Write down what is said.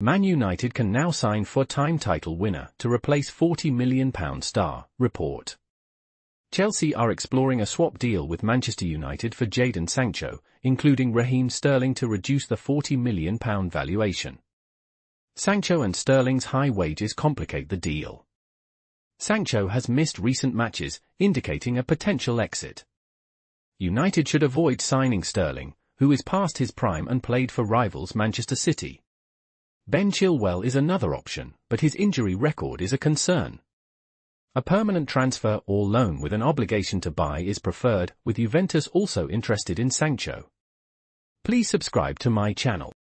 Man United can now sign for time title winner to replace £40 million star, report. Chelsea are exploring a swap deal with Manchester United for Jadon Sancho, including Raheem Sterling to reduce the £40 million valuation. Sancho and Sterling's high wages complicate the deal. Sancho has missed recent matches, indicating a potential exit. United should avoid signing Sterling, who is past his prime and played for rivals Manchester City. Ben Chilwell is another option, but his injury record is a concern. A permanent transfer or loan with an obligation to buy is preferred, with Juventus also interested in Sancho. Please subscribe to my channel.